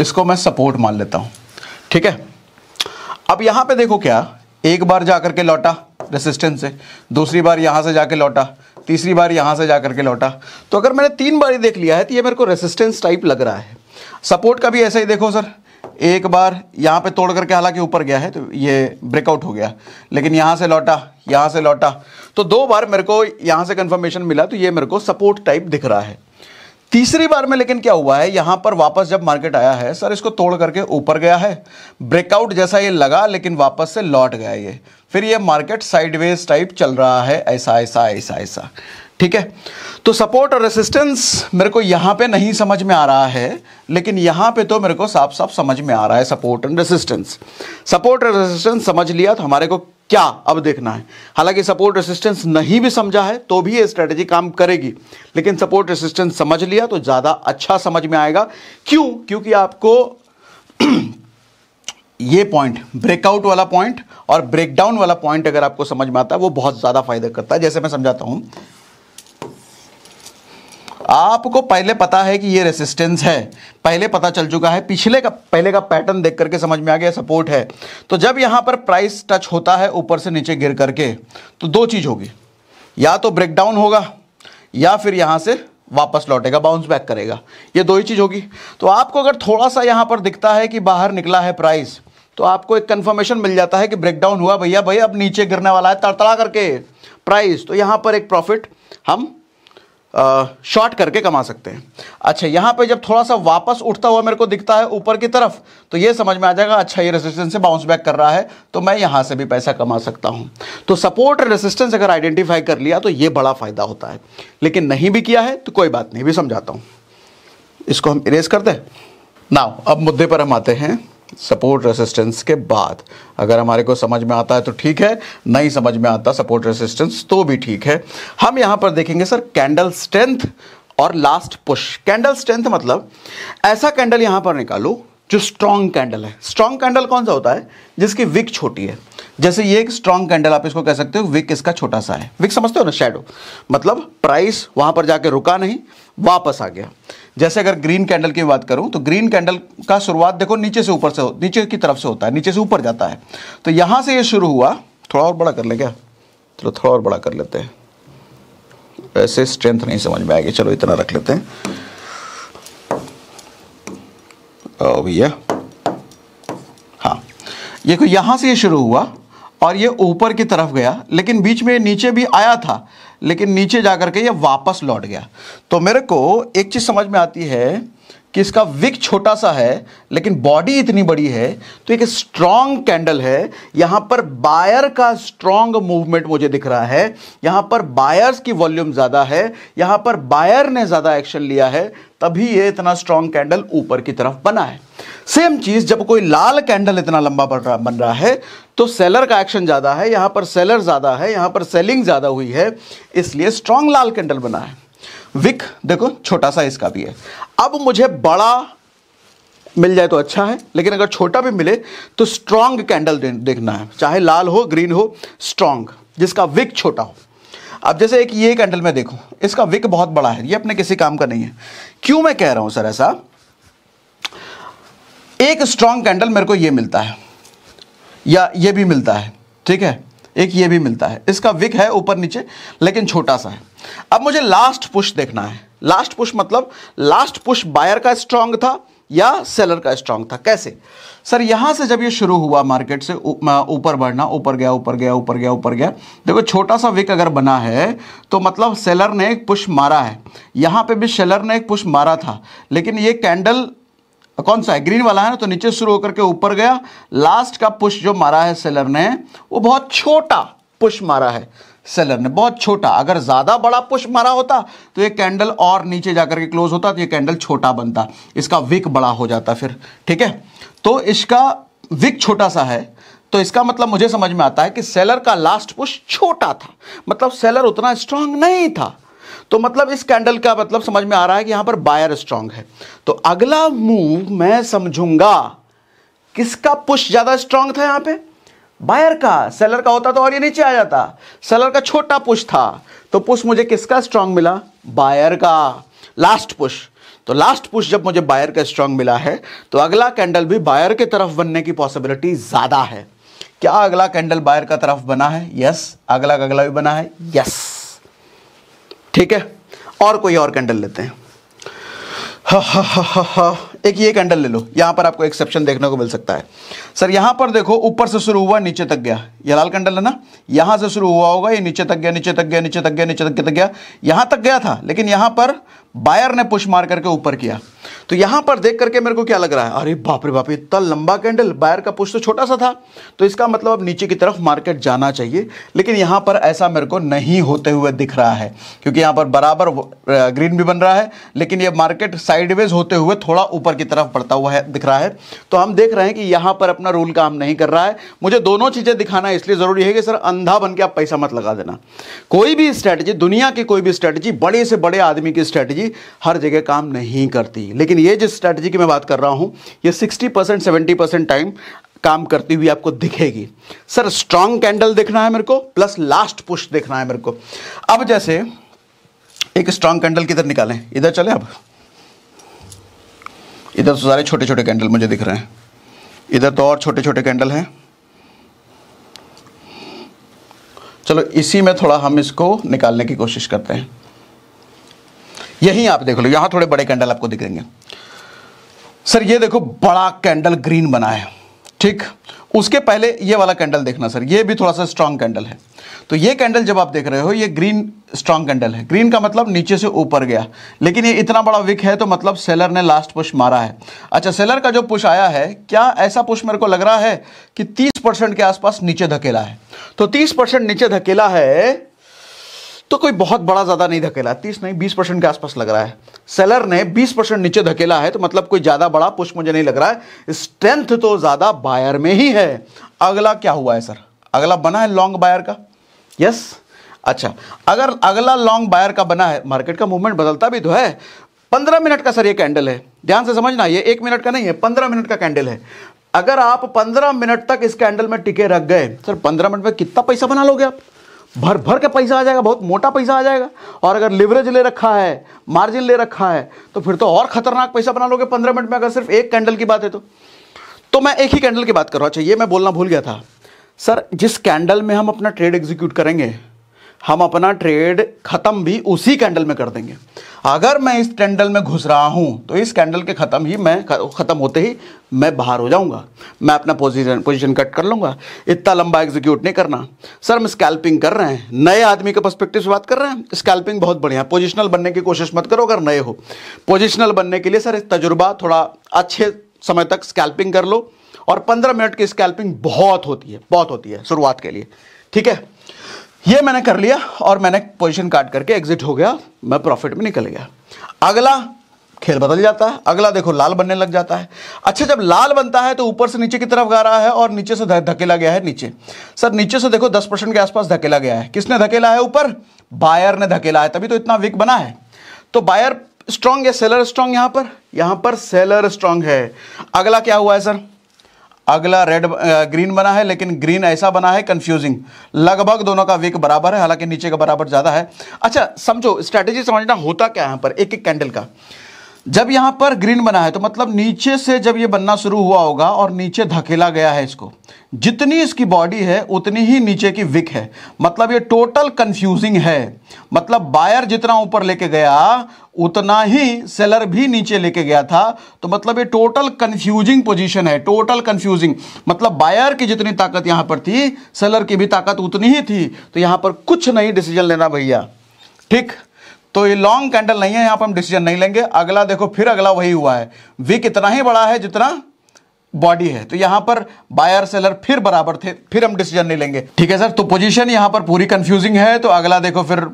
इसको मैं सपोर्ट मान लेता हूँ ठीक है अब यहाँ पे देखो क्या एक बार जा करके लौटा रेसिस्टेंस से दूसरी बार यहाँ से जा कर लौटा तीसरी बार यहाँ से जा कर के लौटा तो अगर मैंने तीन बार ही देख लिया है तो ये मेरे को रेसिस्टेंस टाइप लग रहा है सपोर्ट का भी ऐसा ही देखो सर एक बार यहाँ पे तोड़ करके हालांकि ऊपर गया है तो ये ब्रेकआउट हो गया लेकिन यहाँ से लौटा यहाँ से लौटा तो दो बार मेरे को यहाँ से कंफर्मेशन मिला तो ये मेरे को सपोर्ट टाइप दिख रहा है तीसरी बार में लेकिन क्या हुआ है यहाँ पर वापस जब मार्केट आया है सर इसको तोड़ करके ऊपर गया है ब्रेकआउट जैसा ये लगा लेकिन वापस से लौट गया ये फिर ये मार्केट साइडवेज टाइप चल रहा है ऐसा ऐसा ऐसा ऐसा ठीक है तो सपोर्ट और रेसिस्टेंस मेरे को यहां पे नहीं समझ में आ रहा है लेकिन यहां पे तो मेरे को साफ साफ समझ में आ रहा है सपोर्ट एंड रेसिस्टेंस सपोर्ट और रेसिस्टेंस समझ लिया तो हमारे को क्या अब देखना है हालांकि सपोर्ट रेसिस्टेंस नहीं भी समझा है तो भी ये स्ट्रेटेजी काम करेगी लेकिन सपोर्ट रेसिस्टेंस समझ लिया तो ज़्यादा अच्छा समझ में आएगा क्यों क्योंकि आपको ये पॉइंट ब्रेकआउट वाला पॉइंट और ब्रेकडाउन वाला पॉइंट अगर आपको समझ में आता है वो बहुत ज़्यादा फायदा करता है जैसे मैं समझाता हूं आपको पहले पता है कि ये रेसिस्टेंस है पहले पता चल चुका है पिछले का पहले का पैटर्न देख करके समझ में आ गया सपोर्ट है तो जब यहां पर प्राइस टच होता है ऊपर से नीचे गिर करके तो दो चीज़ होगी या तो ब्रेकडाउन होगा या फिर यहाँ से वापस लौटेगा बाउंस बैक करेगा ये दो ही चीज़ होगी तो आपको अगर थोड़ा सा यहाँ पर दिखता है कि बाहर निकला है प्राइस तो आपको एक कन्फर्मेशन मिल जाता है कि ब्रेकडाउन हुआ भैया भैया अब नीचे गिरने वाला है तड़तड़ा करके प्राइस तो यहाँ पर एक प्रॉफिट हम शॉर्ट करके कमा सकते हैं अच्छा यहाँ पे जब थोड़ा सा वापस उठता हुआ मेरे को दिखता है ऊपर की तरफ तो ये समझ में आ जाएगा अच्छा ये रेसिस्टेंस से बाउंस बैक कर रहा है तो मैं यहाँ से भी पैसा कमा सकता हूँ तो सपोर्ट रेसिस्टेंस अगर आइडेंटिफाई कर लिया तो ये बड़ा फ़ायदा होता है लेकिन नहीं भी किया है तो कोई बात नहीं भी समझाता हूँ इसको हम इरेज कर दें ना अब मुद्दे पर हम आते हैं सपोर्ट रेसिस्टेंस के बाद अगर हमारे को समझ में आता है तो ठीक है नहीं समझ में आता सपोर्ट रेसिस्टेंस तो भी ठीक है हम यहां पर देखेंगे सर कैंडल स्ट्रेंथ और लास्ट पुश कैंडल स्ट्रेंथ मतलब ऐसा कैंडल यहां पर निकालो जो स्ट्रॉन्ग कैंडल है स्ट्रॉन्ग कैंडल कौन सा होता है जिसकी विक छोटी है जैसे ये एक स्ट्रॉन्ग कैंडल आप इसको कह सकते हो विक इसका छोटा सा है विक समझते हो ना शेडो मतलब प्राइस वहां पर जाके रुका नहीं वापस आ गया जैसे अगर ग्रीन कैंडल की बात करूं तो ग्रीन कैंडल का शुरुआत देखो नीचे से ऊपर से नीचे की तरफ से होता है नीचे से ऊपर जाता है तो यहां से ये शुरू हुआ थोड़ा और बड़ा कर ले क्या चलो थोड़ा और बड़ा कर लेते हैं ऐसे स्ट्रेंथ नहीं समझ में आएगी चलो इतना रख लेते हैं भैया हाँ देखो यहां से ये शुरू हुआ और ये ऊपर की तरफ गया लेकिन बीच में नीचे भी आया था लेकिन नीचे जा कर के ये वापस लौट गया तो मेरे को एक चीज़ समझ में आती है कि इसका विक छोटा सा है लेकिन बॉडी इतनी बड़ी है तो एक स्ट्रांग कैंडल है यहाँ पर बायर का स्ट्रांग मूवमेंट मुझे दिख रहा है यहाँ पर बायर्स की वॉल्यूम ज़्यादा है यहाँ पर बायर ने ज़्यादा एक्शन लिया है तभी ये इतना स्ट्रांग कैंडल ऊपर की तरफ बना है सेम चीज़ जब कोई लाल कैंडल इतना लंबा बन रहा बन रहा है तो सेलर का एक्शन ज़्यादा है यहाँ पर सेलर ज़्यादा है यहाँ पर सेलिंग ज़्यादा हुई है इसलिए स्ट्रांग लाल कैंडल बना है विक देखो छोटा सा इसका भी है अब मुझे बड़ा मिल जाए तो अच्छा है लेकिन अगर छोटा भी मिले तो स्ट्रांग कैंडल देखना है चाहे लाल हो ग्रीन हो स्ट्रांग जिसका विक छोटा हो अब जैसे एक ये कैंडल में देखो इसका विक बहुत बड़ा है ये अपने किसी काम का नहीं है क्यों मैं कह रहा हूं सर ऐसा एक स्ट्रांग कैंडल मेरे को ये मिलता है या ये भी मिलता है ठीक है एक ये भी मिलता है इसका विक है ऊपर नीचे लेकिन छोटा सा है अब मुझे लास्ट पुश देखना है लास्ट पुश मतलब लास्ट पुश बायर का स्ट्रांग था या सेलर का स्ट्रांग था कैसे सर यहां से जब ये शुरू हुआ मार्केट से ऊपर बढ़ना ऊपर गया ऊपर गया ऊपर गया ऊपर गया देखो छोटा सा विक अगर बना है तो मतलब सेलर ने एक पुश मारा है यहां पे भी सेलर ने एक पुश मारा था लेकिन ये कैंडल कौन सा है ग्रीन वाला है ना तो नीचे शुरू होकर के ऊपर गया लास्ट का पुश जो मारा है सेलर ने वो बहुत छोटा पुश मारा है सेलर ने बहुत छोटा अगर ज़्यादा बड़ा पुश मारा होता तो ये कैंडल और नीचे जाकर के क्लोज होता तो ये कैंडल छोटा बनता इसका विक बड़ा हो जाता फिर ठीक है तो इसका विक छोटा सा है तो इसका मतलब मुझे समझ में आता है कि सेलर का लास्ट पुश छोटा था मतलब सेलर उतना स्ट्रांग नहीं था तो मतलब इस कैंडल का मतलब समझ में आ रहा है कि यहां पर बायर स्ट्रांग है तो अगला मूव मैं समझूंगा किसका पुश ज्यादा स्ट्रांग था यहां पे बायर का सेलर का होता तो और ये नीचे आ जाता सेलर का छोटा पुश था तो पुश मुझे किसका स्ट्रांग मिला बायर का लास्ट पुश तो लास्ट पुश जब मुझे बायर का स्ट्रांग मिला है तो अगला कैंडल भी बायर के तरफ बनने की पॉसिबिलिटी ज़्यादा है क्या अगला कैंडल बायर का तरफ बना है यस अगला अगला भी बना है यस ठीक है और कोई और कैंडल लेते हैं हा हा एक ये कैंडल ले लो यहाँ पर आपको एक्सेप्शन देखने को मिल सकता है सर यहाँ पर देखो ऊपर से शुरू हुआ नीचे तक गया ये लाल कैंडल है ना यहाँ से शुरू हुआ होगा ये नीचे तक गया नीचे तक गया नीचे तक गया नीचे तक गया तक गया यहाँ तक गया था लेकिन यहाँ पर बायर ने पुश मार करके ऊपर किया तो यहां पर देख करके मेरे को क्या लग रहा है अरे बाप रे बाप इतना लंबा कैंडल बायर का पुश तो छोटा सा था तो इसका मतलब अब नीचे की तरफ मार्केट जाना चाहिए लेकिन यहां पर ऐसा मेरे को नहीं होते हुए दिख रहा है क्योंकि यहां पर बराबर ग्रीन भी बन रहा है लेकिन यह मार्केट साइडवेज होते हुए थोड़ा ऊपर की तरफ बढ़ता हुआ है दिख रहा है तो हम देख रहे हैं कि यहां पर अपना रूल काम नहीं कर रहा है मुझे दोनों चीज़ें दिखाना इसलिए ज़रूरी है कि सर अंधा बन के आप पैसा मत लगा देना कोई भी स्ट्रैटेजी दुनिया की कोई भी स्ट्रैटेजी बड़े से बड़े आदमी की स्ट्रैटेजी हर जगह काम नहीं करती लेकिन लेकिन ये जिस स्ट्रैटेजी की मैं बात कर रहा हूँ ये 60 परसेंट सेवेंटी परसेंट टाइम काम करती हुई आपको दिखेगी सर स्ट्रांग कैंडल देखना है मेरे को प्लस लास्ट पुश देखना है मेरे को अब जैसे एक स्ट्रांग कैंडल किधर निकालें इधर चले अब इधर तो सारे छोटे छोटे कैंडल मुझे दिख रहे हैं इधर तो और छोटे छोटे कैंडल हैं चलो इसी में थोड़ा हम इसको निकालने की कोशिश करते हैं यहीं आप देख लो यहां थोड़े बड़े कैंडल आपको दिखेंगे सर ये देखो बड़ा कैंडल ग्रीन बना है ठीक उसके पहले ये वाला कैंडल देखना सर ये भी थोड़ा सा स्ट्रांग कैंडल है तो ये कैंडल जब आप देख रहे हो ये ग्रीन स्ट्रांग कैंडल है ग्रीन का मतलब नीचे से ऊपर गया लेकिन ये इतना बड़ा विक है तो मतलब सेलर ने लास्ट पुश मारा है अच्छा सेलर का जो पुश आया है क्या ऐसा पुश मेरे को लग रहा है कि 30 परसेंट के आसपास नीचे धकेला है तो 30 परसेंट नीचे धकेला है तो कोई बहुत बड़ा ज़्यादा नहीं धकेला तीस नहीं बीस परसेंट के आसपास लग रहा है सेलर ने बीस परसेंट नीचे धकेला है तो मतलब कोई ज़्यादा बड़ा पुश मुझे नहीं लग रहा है स्ट्रेंथ तो ज़्यादा बायर में ही है अगला क्या हुआ है सर अगला बना है लॉन्ग बायर का यस अच्छा अगर अगला लॉन्ग बायर का बना है मार्केट का मूवमेंट बदलता भी तो है पंद्रह मिनट का सर ये कैंडल है ध्यान से समझना ये एक मिनट का नहीं है पंद्रह मिनट का कैंडल है अगर आप पंद्रह मिनट तक इस कैंडल में टिके रख गए सर पंद्रह मिनट में कितना पैसा बना लोगे आप भर भर के पैसा आ जाएगा बहुत मोटा पैसा आ जाएगा और अगर लिवरेज ले रखा है मार्जिन ले रखा है तो फिर तो और खतरनाक पैसा बना लोगे पंद्रह मिनट में अगर सिर्फ एक कैंडल की बात है तो तो मैं एक ही कैंडल की बात कर रहा हूँ अच्छा ये मैं बोलना भूल गया था सर जिस कैंडल में हम अपना ट्रेड एग्जीक्यूट करेंगे हम अपना ट्रेड ख़त्म भी उसी कैंडल में कर देंगे अगर मैं इस कैंडल में घुस रहा हूँ तो इस कैंडल के ख़त्म ही मैं ख़त्म होते ही मैं बाहर हो जाऊंगा मैं अपना पोजीशन पोजीशन कट कर लूँगा इतना लंबा एग्जीक्यूट नहीं करना सर हम स्कैल्पिंग कर रहे हैं नए आदमी के पर्सपेक्टिव से बात कर रहे हैं स्कैल्पिंग बहुत बढ़िया है पोजिशनल बनने की कोशिश मत करो अगर नए हो पोजिशनल बनने के लिए सर तजुर्बा थोड़ा अच्छे समय तक स्कैल्पिंग कर लो और पंद्रह मिनट की स्कैल्पिंग बहुत होती है बहुत होती है शुरुआत के लिए ठीक है ये मैंने कर लिया और मैंने पोजीशन काट करके एग्जिट हो गया मैं प्रॉफिट में निकल गया अगला खेल बदल जाता है अगला देखो लाल बनने लग जाता है अच्छा जब लाल बनता है तो ऊपर से नीचे की तरफ गा रहा है और नीचे से धकेला गया है नीचे सर नीचे से देखो 10 परसेंट के आसपास धकेला गया है किसने धकेला है ऊपर बायर ने धकेला है तभी तो इतना वीक बना है तो बायर स्ट्रांग है सेलर स्ट्रांग यहां पर यहां पर सेलर स्ट्रांग है अगला क्या हुआ है सर अगला रेड ग्रीन बना है लेकिन ग्रीन ऐसा बना है कंफ्यूजिंग लगभग दोनों का वीक बराबर है हालांकि नीचे का बराबर ज़्यादा है अच्छा समझो स्ट्रेटेजी समझना होता क्या है पर एक एक कैंडल का जब यहाँ पर ग्रीन बना है तो मतलब नीचे से जब ये बनना शुरू हुआ होगा और नीचे धकेला गया है इसको जितनी इसकी बॉडी है उतनी ही नीचे की विक है मतलब ये टोटल कंफ्यूजिंग है मतलब बायर जितना ऊपर लेके गया उतना ही सेलर भी नीचे लेके गया था तो मतलब ये टोटल कंफ्यूजिंग पोजीशन है टोटल कंफ्यूजिंग मतलब बायर की जितनी ताकत यहाँ पर थी सेलर की भी ताकत उतनी ही थी तो यहां पर कुछ नहीं डिसीजन लेना भैया ठीक तो ये लॉन्ग कैंडल नहीं है यहां पर हम डिसीजन नहीं लेंगे अगला देखो फिर अगला वही हुआ है वीक इतना ही बड़ा है जितना बॉडी है तो यहां पर बायर सेलर फिर बराबर थे फिर हम डिसीजन नहीं लेंगे ठीक है सर तो पोजीशन यहां पर पूरी कंफ्यूजिंग है तो अगला देखो फिर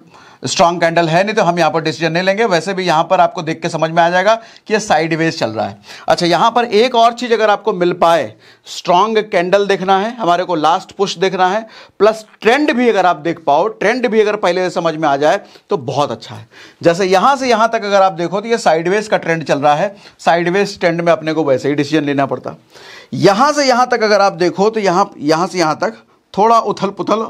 स्ट्रांग कैंडल है नहीं तो हम यहाँ पर डिसीजन नहीं लेंगे वैसे भी यहाँ पर आपको देख के समझ में आ जाएगा कि ये साइडवेज चल रहा है अच्छा यहाँ पर एक और चीज़ अगर आपको मिल पाए स्ट्रांग कैंडल देखना है हमारे को लास्ट पुश देखना है प्लस ट्रेंड भी अगर आप देख पाओ ट्रेंड भी अगर पहले समझ में आ जाए तो बहुत अच्छा है जैसे यहाँ से यहाँ तक अगर आप देखो तो ये साइडवेज का ट्रेंड चल रहा है साइडवेज ट्रेंड में अपने को वैसे ही डिसीजन लेना पड़ता यहाँ से यहाँ तक अगर आप देखो तो यहाँ यहाँ से यहाँ तक थोड़ा उथल पुथल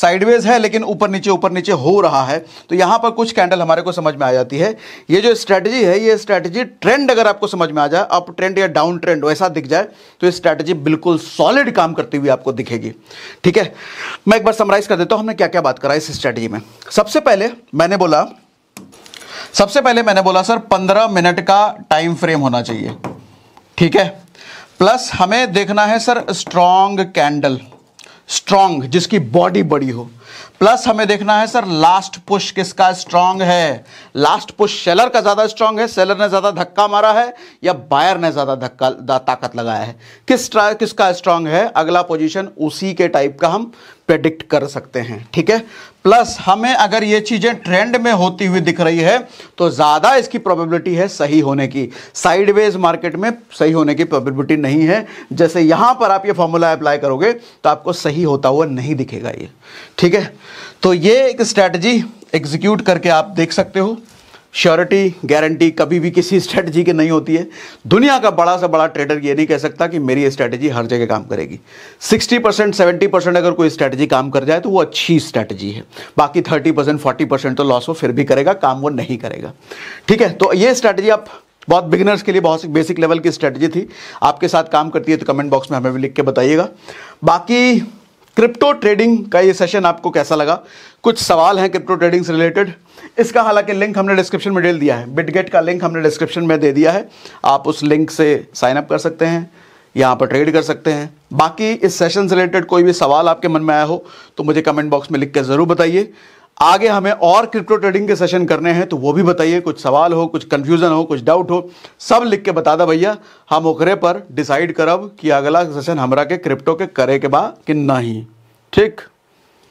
साइडवेज है लेकिन ऊपर नीचे ऊपर नीचे हो रहा है तो यहां पर कुछ कैंडल हमारे को समझ में आ जाती है ये जो स्ट्रैटेजी है ये स्ट्रैटेजी ट्रेंड अगर आपको समझ में आ जाए अप ट्रेंड या डाउन ट्रेंड वैसा दिख जाए तो ये स्ट्रैटेजी बिल्कुल सॉलिड काम करती हुई आपको दिखेगी ठीक है मैं एक बार समराइज कर देता हूं हमने क्या क्या बात करा इस स्ट्रैटेजी में सबसे पहले मैंने बोला सबसे पहले मैंने बोला सर पंद्रह मिनट का टाइम फ्रेम होना चाहिए ठीक है प्लस हमें देखना है सर स्ट्रॉन्ग कैंडल स्ट्रांग जिसकी बॉडी बड़ी हो प्लस हमें देखना है सर लास्ट पुश किसका स्ट्रांग है लास्ट पुश सेलर का ज़्यादा स्ट्रांग है सेलर ने ज़्यादा धक्का मारा है या बायर ने ज़्यादा धक्का ताकत लगाया है किस किसका स्ट्रांग है अगला पोजीशन उसी के टाइप का हम प्रेडिक्ट कर सकते हैं ठीक है प्लस हमें अगर ये चीज़ें ट्रेंड में होती हुई दिख रही है तो ज़्यादा इसकी प्रोबेबिलिटी है सही होने की साइडवेज मार्केट में सही होने की प्रोबेबिलिटी नहीं है जैसे यहां पर आप ये फॉर्मूला अप्लाई करोगे तो आपको सही होता हुआ नहीं दिखेगा ये ठीक है तो ये एक स्ट्रेटजी एग्जीक्यूट करके आप देख सकते हो श्योरिटी गारंटी कभी भी किसी स्ट्रेटजी की नहीं होती है दुनिया का बड़ा सा बड़ा ट्रेडर ये नहीं कह सकता कि मेरी स्ट्रेटजी हर जगह काम करेगी 60 परसेंट सेवेंटी परसेंट अगर कोई स्ट्रेटजी काम कर जाए तो वो अच्छी स्ट्रेटजी है बाकी 30 परसेंट फोर्टी परसेंट तो लॉस वो फिर भी करेगा काम वो नहीं करेगा ठीक है तो ये स्ट्रैटेजी आप बहुत बिगिनर्स के लिए बहुत बेसिक लेवल की स्ट्रैटेजी थी आपके साथ काम करती है तो कमेंट बॉक्स में हमें भी लिख के बताइएगा बाकी क्रिप्टो ट्रेडिंग का ये सेशन आपको कैसा लगा कुछ सवाल हैं क्रिप्टो ट्रेडिंग से रिलेटेड इसका हालांकि लिंक हमने डिस्क्रिप्शन में डेल दिया है बिटगेट का लिंक हमने डिस्क्रिप्शन में दे दिया है आप उस लिंक से साइन अप कर सकते हैं यहाँ पर ट्रेड कर सकते हैं बाकी इस सेशन से रिलेटेड कोई भी सवाल आपके मन में आया हो तो मुझे कमेंट बॉक्स में लिख के ज़रूर बताइए आगे हमें और क्रिप्टो ट्रेडिंग के सेशन करने हैं तो वो भी बताइए कुछ सवाल हो कुछ कंफ्यूजन हो कुछ डाउट हो सब लिख के बता दा भैया हम ओकरे पर डिसाइड करब कि अगला सेशन हमरा के क्रिप्टो के करे के बा कि नहीं ठीक